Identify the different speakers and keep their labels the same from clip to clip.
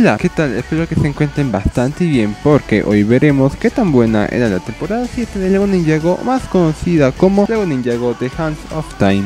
Speaker 1: Hola, ¿qué tal? Espero que se encuentren bastante bien porque hoy veremos qué tan buena era la temporada 7 de Lego Ninjago, más conocida como Lego Ninjago The Hands of Time.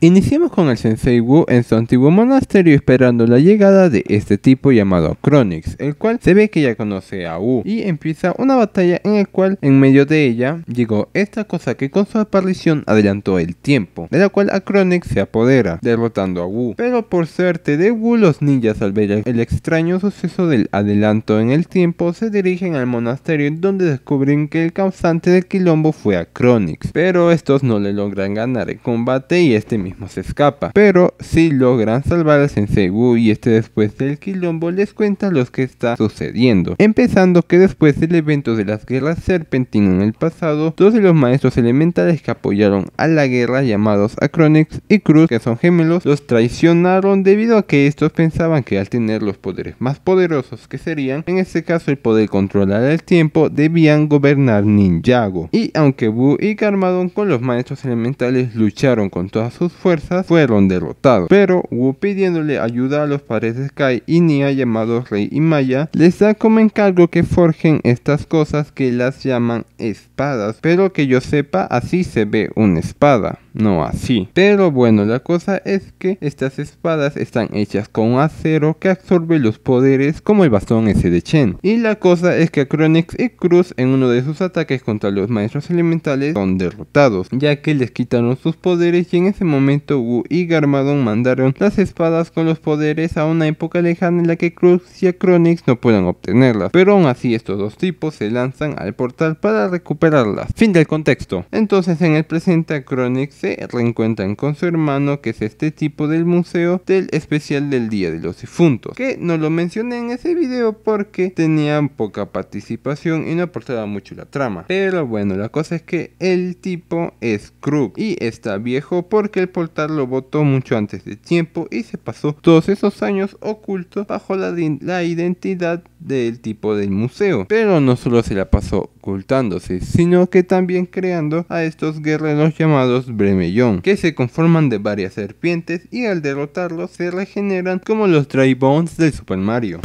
Speaker 1: Iniciamos con el Sensei Wu en su antiguo monasterio esperando la llegada de este tipo llamado Chronix, el cual se ve que ya conoce a Wu y empieza una batalla en el cual en medio de ella llegó esta cosa que con su aparición adelantó el tiempo, de la cual a Chronix se apodera, derrotando a Wu. Pero por suerte de Wu los ninjas al ver el extraño suceso del adelanto en el tiempo se dirigen al monasterio donde descubren que el causante del quilombo fue a Chronix, pero estos no le logran ganar el combate y este mismo mismo se escapa, pero si logran salvar a Sensei Wu y este después del quilombo les cuenta lo que está sucediendo, empezando que después del evento de las guerras serpentino en el pasado, dos de los maestros elementales que apoyaron a la guerra llamados Acronix y Cruz, que son gemelos, los traicionaron debido a que estos pensaban que al tener los poderes más poderosos que serían, en este caso el poder controlar el tiempo, debían gobernar Ninjago. Y aunque Wu y Garmadon con los maestros elementales lucharon con todas sus fuerzas fueron derrotados, pero Wu pidiéndole ayuda a los padres Kai Sky y Nia llamados Rey y Maya, les da como encargo que forjen estas cosas que las llaman espadas, pero que yo sepa así se ve una espada no así. Pero bueno, la cosa es que estas espadas están hechas con acero que absorbe los poderes como el bastón ese de Chen. Y la cosa es que Acronix y Cruz en uno de sus ataques contra los maestros elementales son derrotados, ya que les quitaron sus poderes y en ese momento Wu y Garmadon mandaron las espadas con los poderes a una época lejana en la que Cruz y Acronix no puedan obtenerlas. Pero aún así estos dos tipos se lanzan al portal para recuperarlas. Fin del contexto. Entonces en el presente Acronix reencuentran con su hermano, que es este tipo del museo del especial del Día de los Difuntos, que no lo mencioné en ese video porque tenían poca participación y no aportaba mucho la trama. Pero bueno, la cosa es que el tipo es Krug y está viejo porque el portal lo votó mucho antes de tiempo y se pasó todos esos años oculto bajo la, la identidad del tipo del museo. Pero no solo se la pasó ocultándose, sino que también creando a estos guerreros llamados Bremellón, que se conforman de varias serpientes y al derrotarlos se regeneran como los Dry Bones del Super Mario.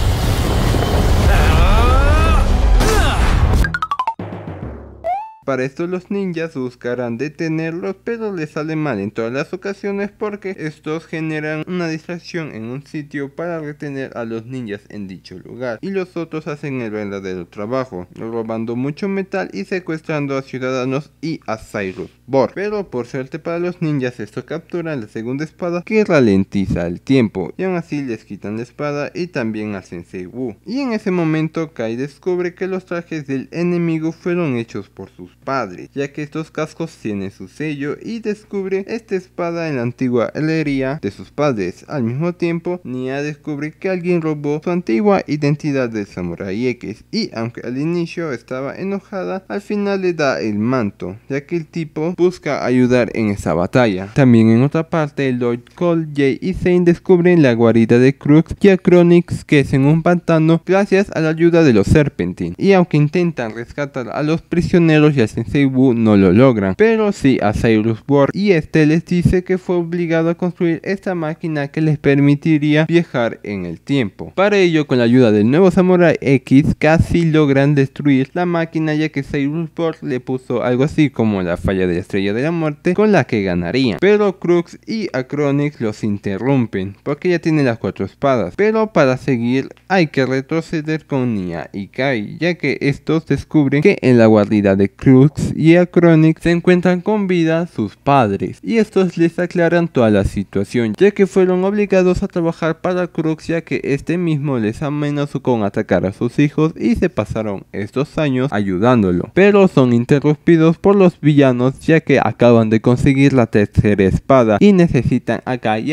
Speaker 1: Para esto los ninjas buscarán detenerlos, pero les sale mal en todas las ocasiones porque estos generan una distracción en un sitio para retener a los ninjas en dicho lugar. Y los otros hacen el verdadero trabajo, robando mucho metal y secuestrando a ciudadanos y a Cyrus Borg. Pero por suerte para los ninjas esto captura la segunda espada que ralentiza el tiempo. Y aún así les quitan la espada y también hacen Sensei Wu. Y en ese momento Kai descubre que los trajes del enemigo fueron hechos por sus padres, ya que estos cascos tienen su sello y descubre esta espada en la antigua herrería de sus padres. Al mismo tiempo, Nia descubre que alguien robó su antigua identidad de Samurai X y aunque al inicio estaba enojada, al final le da el manto, ya que el tipo busca ayudar en esa batalla. También en otra parte, Lloyd Cole, Jay y Zane descubren la guarida de Crux y a Chronix que es en un pantano gracias a la ayuda de los Serpentine. Y aunque intentan rescatar a los prisioneros y en Seibu no lo logran, pero sí a Cyrus Borg y este les dice que fue obligado a construir esta máquina que les permitiría viajar en el tiempo. Para ello, con la ayuda del nuevo Samurai X, casi logran destruir la máquina ya que Cyrus Borg le puso algo así como la falla de la estrella de la muerte con la que ganaría Pero Crux y Acronix los interrumpen porque ya tienen las cuatro espadas, pero para seguir hay que retroceder con Nia y Kai ya que estos descubren que en la guarida de Crux y a Chronic se encuentran con vida sus padres, y estos les aclaran toda la situación, ya que fueron obligados a trabajar para Crooks ya que este mismo les amenazó con atacar a sus hijos y se pasaron estos años ayudándolo, pero son interrumpidos por los villanos ya que acaban de conseguir la tercera espada y necesitan a Kai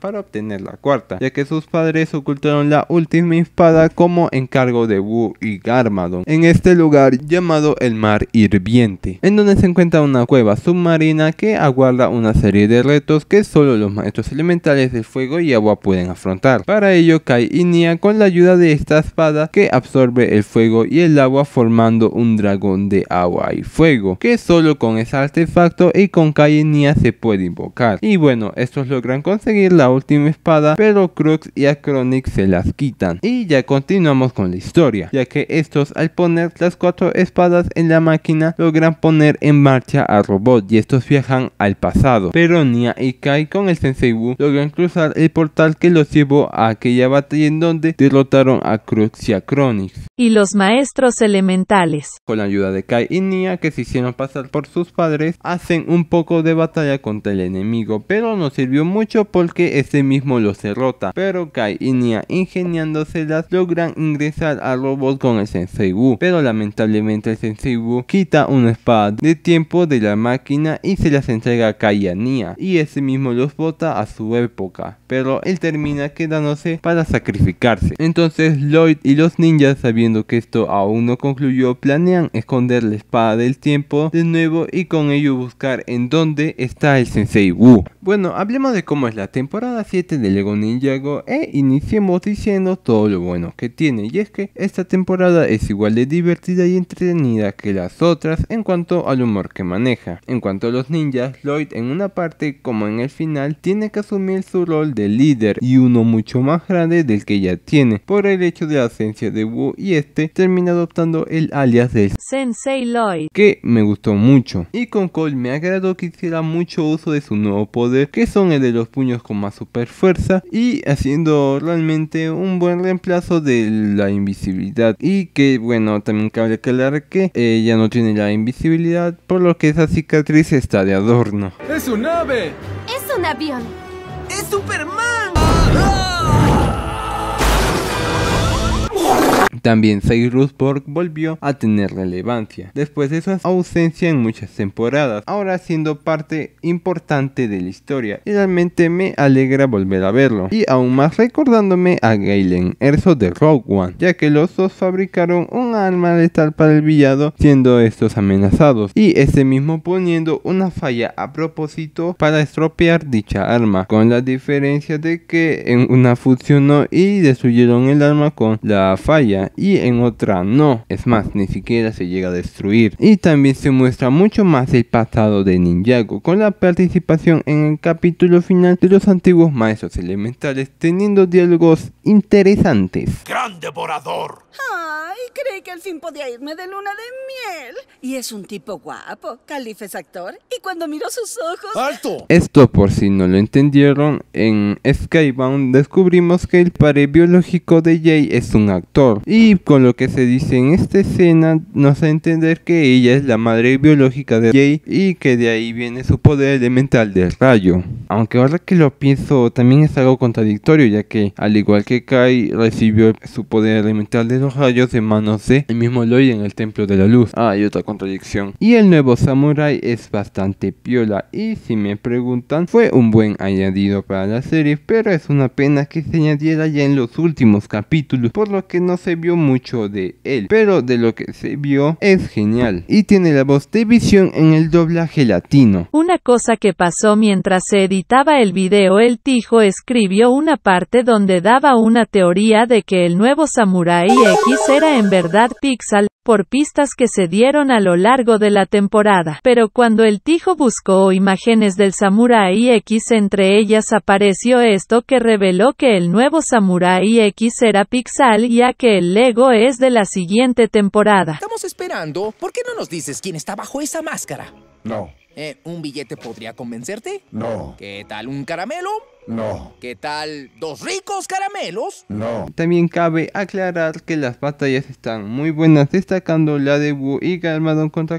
Speaker 1: para obtener la cuarta, ya que sus padres ocultaron la última espada como encargo de Wu y Garmadon, en este lugar llamado el mar hirviendo en donde se encuentra una cueva submarina que aguarda una serie de retos que solo los maestros elementales de fuego y agua pueden afrontar. Para ello, Kai y Nia con la ayuda de esta espada que absorbe el fuego y el agua formando un dragón de agua y fuego, que solo con ese artefacto y con Kai y Nia se puede invocar. Y bueno, estos logran conseguir la última espada, pero Crux y Acronic se las quitan. Y ya continuamos con la historia, ya que estos al poner las cuatro espadas en la máquina, logran poner en marcha a Robot y estos viajan al pasado. Pero Nia y Kai con el Sensei Wu logran cruzar el portal que los llevó a aquella batalla en donde derrotaron a Cruxia y
Speaker 2: Y los maestros elementales.
Speaker 1: Con la ayuda de Kai y Nia que se hicieron pasar por sus padres, hacen un poco de batalla contra el enemigo, pero no sirvió mucho porque este mismo los derrota. Pero Kai y Nia ingeniándoselas logran ingresar al Robot con el Sensei Wu, pero lamentablemente el Sensei Wu quita una espada de tiempo de la máquina y se las entrega a Kayania, y ese mismo los bota a su época, pero él termina quedándose para sacrificarse. Entonces Lloyd y los ninjas, sabiendo que esto aún no concluyó, planean esconder la espada del tiempo de nuevo y con ello buscar en dónde está el Sensei Wu. Bueno, hablemos de cómo es la temporada 7 de Lego Ninjago e iniciemos diciendo todo lo bueno que tiene, y es que esta temporada es igual de divertida y entretenida que las otras en cuanto al humor que maneja. En cuanto a los ninjas, Lloyd en una parte como en el final tiene que asumir su rol de líder y uno mucho más grande del que ya tiene. Por el hecho de la ausencia de Wu y este termina adoptando el alias del Sensei Lloyd que me gustó mucho. Y con Cole me agradó que hiciera mucho uso de su nuevo poder que son el de los puños con más super fuerza y haciendo realmente un buen reemplazo de la invisibilidad. Y que bueno, también cabe aclarar que ella eh, no tiene la invisibilidad, por lo que esa cicatriz está de adorno. ¡Es un ave! ¡Es un avión! ¡Es Superman! También Borg volvió a tener relevancia, después de su ausencia en muchas temporadas, ahora siendo parte importante de la historia, realmente me alegra volver a verlo, y aún más recordándome a Galen Erso de Rogue One, ya que los dos fabricaron un arma letal para el villado, siendo estos amenazados, y ese mismo poniendo una falla a propósito para estropear dicha arma, con la diferencia de que en una funcionó y destruyeron el arma con la falla y en otra no. Es más, ni siquiera se llega a destruir. Y también se muestra mucho más el pasado de Ninjago con la participación en el capítulo final de los antiguos maestros elementales teniendo diálogos interesantes. ¡Gran devorador!
Speaker 2: ¡Ay! Creí que al fin podía irme de luna de miel. Y es un tipo guapo. Calife es actor. Y cuando miró sus ojos... ¡Alto!
Speaker 1: Esto por si no lo entendieron, en Skybound descubrimos que el padre biológico de Jay es un actor. Y y con lo que se dice en esta escena, nos da a entender que ella es la madre biológica de Jay y que de ahí viene su poder elemental del rayo. Aunque ahora que lo pienso, también es algo contradictorio, ya que al igual que Kai recibió su poder elemental de los rayos de manos de el mismo Lloyd en el Templo de la Luz. Ah, y otra contradicción. Y el nuevo samurai es bastante piola y si me preguntan, fue un buen añadido para la serie, pero es una pena que se añadiera ya en los últimos capítulos, por lo que no se vio mucho de él, pero de lo que se vio es genial. Y tiene la voz de visión en el doblaje latino.
Speaker 2: Una cosa que pasó mientras se editaba el video, el Tijo escribió una parte donde daba una teoría de que el nuevo Samurai X era en verdad Pixel, por pistas que se dieron a lo largo de la temporada. Pero cuando el Tijo buscó imágenes del Samurai X entre ellas apareció esto que reveló que el nuevo Samurai X era Pixel ya que el Lego es de la siguiente temporada. Estamos
Speaker 1: esperando.
Speaker 2: ¿Por qué no nos dices quién está bajo esa máscara? No. Eh, ¿Un billete podría convencerte? No. ¿Qué tal un caramelo? No. ¿Qué tal? ¿Dos ricos caramelos?
Speaker 1: No. También cabe aclarar que las batallas están muy buenas, destacando la de Wu y Galmadon contra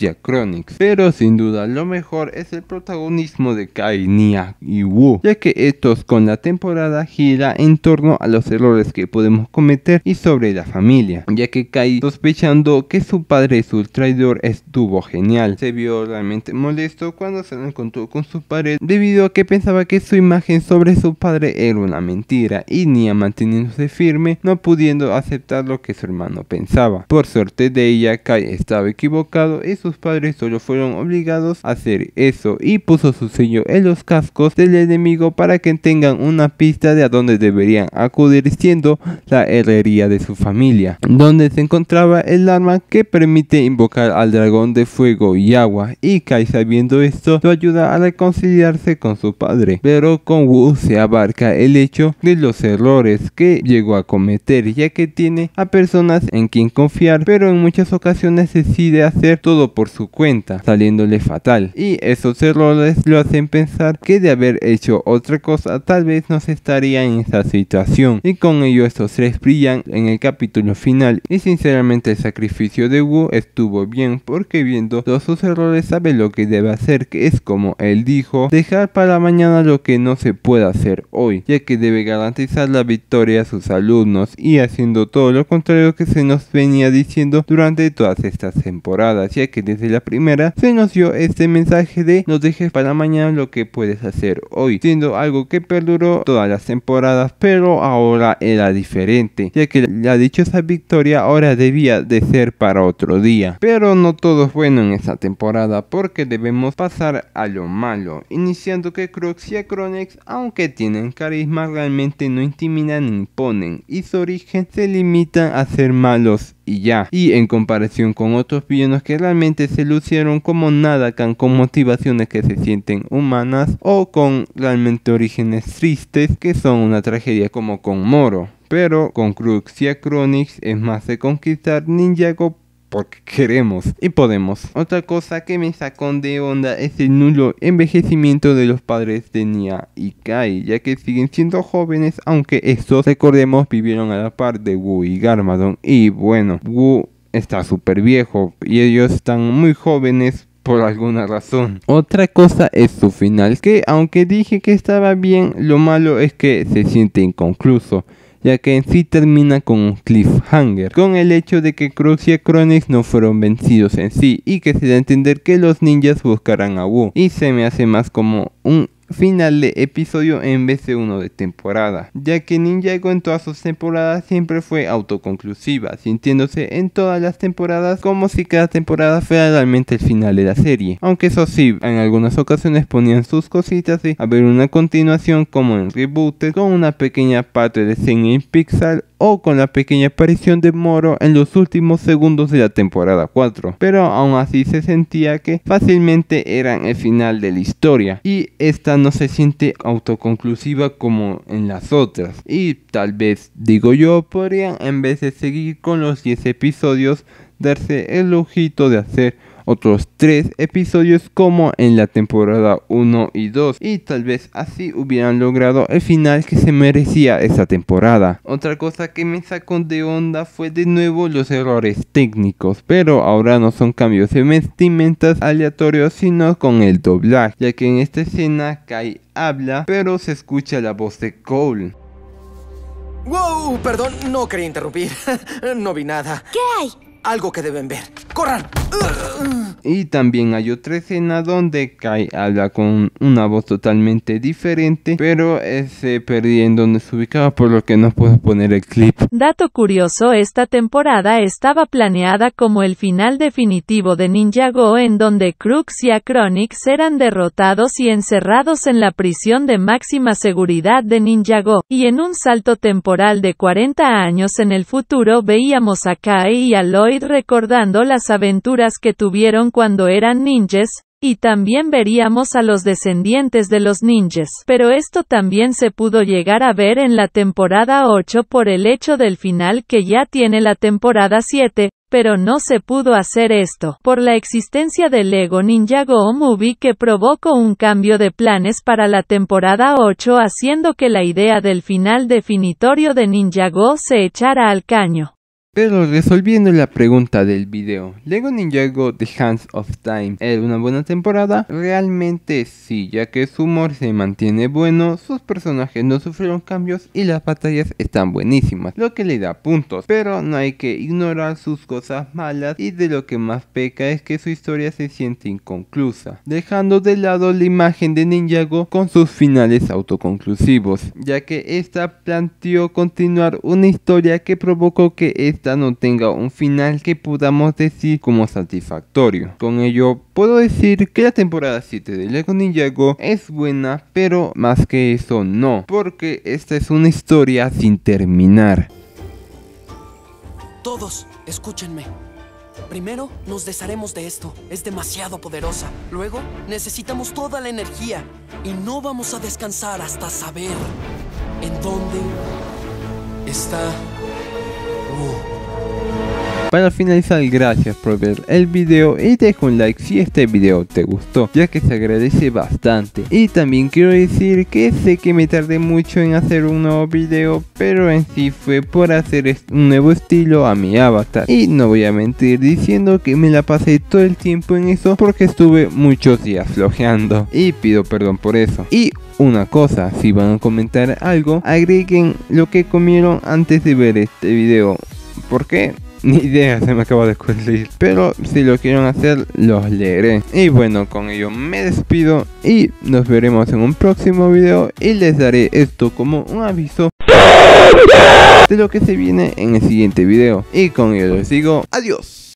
Speaker 1: y Chronix. Pero sin duda lo mejor es el protagonismo de Kai, Nia y Wu, ya que estos con la temporada gira en torno a los errores que podemos cometer y sobre la familia, ya que Kai sospechando que su padre es un traidor estuvo genial. Se vio realmente molesto cuando se encontró con su padre debido a que pensaba que su imagen sobre su padre era una mentira y Nia manteniéndose firme, no pudiendo aceptar lo que su hermano pensaba. Por suerte de ella, Kai estaba equivocado y sus padres solo fueron obligados a hacer eso y puso su sello en los cascos del enemigo para que tengan una pista de a dónde deberían acudir siendo la herrería de su familia, donde se encontraba el arma que permite invocar al dragón de fuego y agua y Kai sabiendo esto lo ayuda a reconciliarse con su padre, pero con Wu se abarca el hecho de los errores que llegó a cometer, ya que tiene a personas en quien confiar, pero en muchas ocasiones decide hacer todo por su cuenta, saliéndole fatal. Y esos errores lo hacen pensar que de haber hecho otra cosa tal vez no se estaría en esa situación. Y con ello estos tres brillan en el capítulo final. Y sinceramente el sacrificio de Wu estuvo bien porque viendo todos sus errores sabe lo que debe hacer, que es como él dijo, dejar para mañana lo que no se se puede hacer hoy, ya que debe garantizar la victoria a sus alumnos y haciendo todo lo contrario que se nos venía diciendo durante todas estas temporadas, ya que desde la primera se nos dio este mensaje de no dejes para mañana lo que puedes hacer hoy, siendo algo que perduró todas las temporadas, pero ahora era diferente, ya que la dichosa victoria ahora debía de ser para otro día. Pero no todo es bueno en esta temporada porque debemos pasar a lo malo, iniciando que Croxia Cronex aunque tienen carisma, realmente no intimidan ni imponen, y su origen se limita a ser malos y ya. Y en comparación con otros villanos que realmente se lucieron como Nadakan con motivaciones que se sienten humanas o con realmente orígenes tristes que son una tragedia como con Moro. Pero con Crux y es más de conquistar Ninjago porque queremos y podemos. Otra cosa que me sacó de onda es el nulo envejecimiento de los padres de Nia y Kai, ya que siguen siendo jóvenes, aunque estos, recordemos, vivieron a la par de Wu y Garmadon. Y bueno, Wu está súper viejo y ellos están muy jóvenes por alguna razón. Otra cosa es su final, que aunque dije que estaba bien, lo malo es que se siente inconcluso ya que en sí termina con un cliffhanger, con el hecho de que Cruz y Acronix no fueron vencidos en sí y que se da a entender que los ninjas buscarán a Wu, y se me hace más como un final de episodio en vez de uno de temporada, ya que Ninja Ninjago en todas sus temporadas siempre fue autoconclusiva, sintiéndose en todas las temporadas como si cada temporada fuera realmente el final de la serie, aunque eso sí, en algunas ocasiones ponían sus cositas y haber una continuación como en Reboot con una pequeña parte de en Pixel o con la pequeña aparición de Moro en los últimos segundos de la temporada 4, pero aún así se sentía que fácilmente eran el final de la historia y esta no se siente autoconclusiva como en las otras y tal vez digo yo podrían en vez de seguir con los 10 episodios darse el ojito de hacer otros tres episodios como en la temporada 1 y 2 y tal vez así hubieran logrado el final que se merecía esa temporada. Otra cosa que me sacó de onda fue de nuevo los errores técnicos, pero ahora no son cambios de vestimentas aleatorios sino con el doblaje, ya que en esta escena Kai habla pero se escucha la voz de Cole.
Speaker 2: ¡Wow! Perdón, no quería interrumpir. no vi nada. ¿Qué hay? Algo que deben ver. ¡Corran!
Speaker 1: Y también hay otra escena donde Kai habla con una voz totalmente diferente, pero se perdí en donde se ubicaba, por lo que no puedo poner el clip.
Speaker 2: Dato curioso, esta temporada estaba planeada como el final definitivo de Ninjago en donde Crux y Acronix eran derrotados y encerrados en la prisión de máxima seguridad de Ninjago, y en un salto temporal de 40 años en el futuro veíamos a Kai y a Lloyd recordando las aventuras que tuvieron cuando eran ninjas, y también veríamos a los descendientes de los ninjas. Pero esto también se pudo llegar a ver en la temporada 8 por el hecho del final que ya tiene la temporada 7, pero no se pudo hacer esto, por la existencia del Lego Ninjago Movie que provocó un cambio de planes para la temporada 8 haciendo que la idea del final definitorio de Ninjago se echara al caño.
Speaker 1: Pero resolviendo la pregunta del video, ¿Lego Ninjago The Hands of Time era una buena temporada? Realmente sí, ya que su humor se mantiene bueno, sus personajes no sufrieron cambios y las batallas están buenísimas, lo que le da puntos. Pero no hay que ignorar sus cosas malas y de lo que más peca es que su historia se siente inconclusa, dejando de lado la imagen de Ninjago con sus finales autoconclusivos, ya que esta planteó continuar una historia que provocó que esta no tenga un final que podamos decir como satisfactorio. Con ello, puedo decir que la temporada 7 de Lego Ninjago es buena, pero más que eso no, porque esta es una historia sin terminar.
Speaker 2: Todos, escúchenme. Primero, nos desharemos de esto. Es demasiado poderosa. Luego, necesitamos toda la energía. Y no vamos a descansar hasta saber en dónde está... Uh.
Speaker 1: Para finalizar, gracias por ver el video y deja un like si este video te gustó, ya que se agradece bastante. Y también quiero decir que sé que me tardé mucho en hacer un nuevo video, pero en sí fue por hacer un nuevo estilo a mi avatar. Y no voy a mentir diciendo que me la pasé todo el tiempo en eso porque estuve muchos días flojeando. Y pido perdón por eso. Y una cosa, si van a comentar algo, agreguen lo que comieron antes de ver este video. ¿Por qué? Ni idea se me acaba de ocurrir, pero si lo quieren hacer, los leeré. Y bueno, con ello me despido y nos veremos en un próximo video y les daré esto como un aviso de lo que se viene en el siguiente video. Y con ello les digo adiós.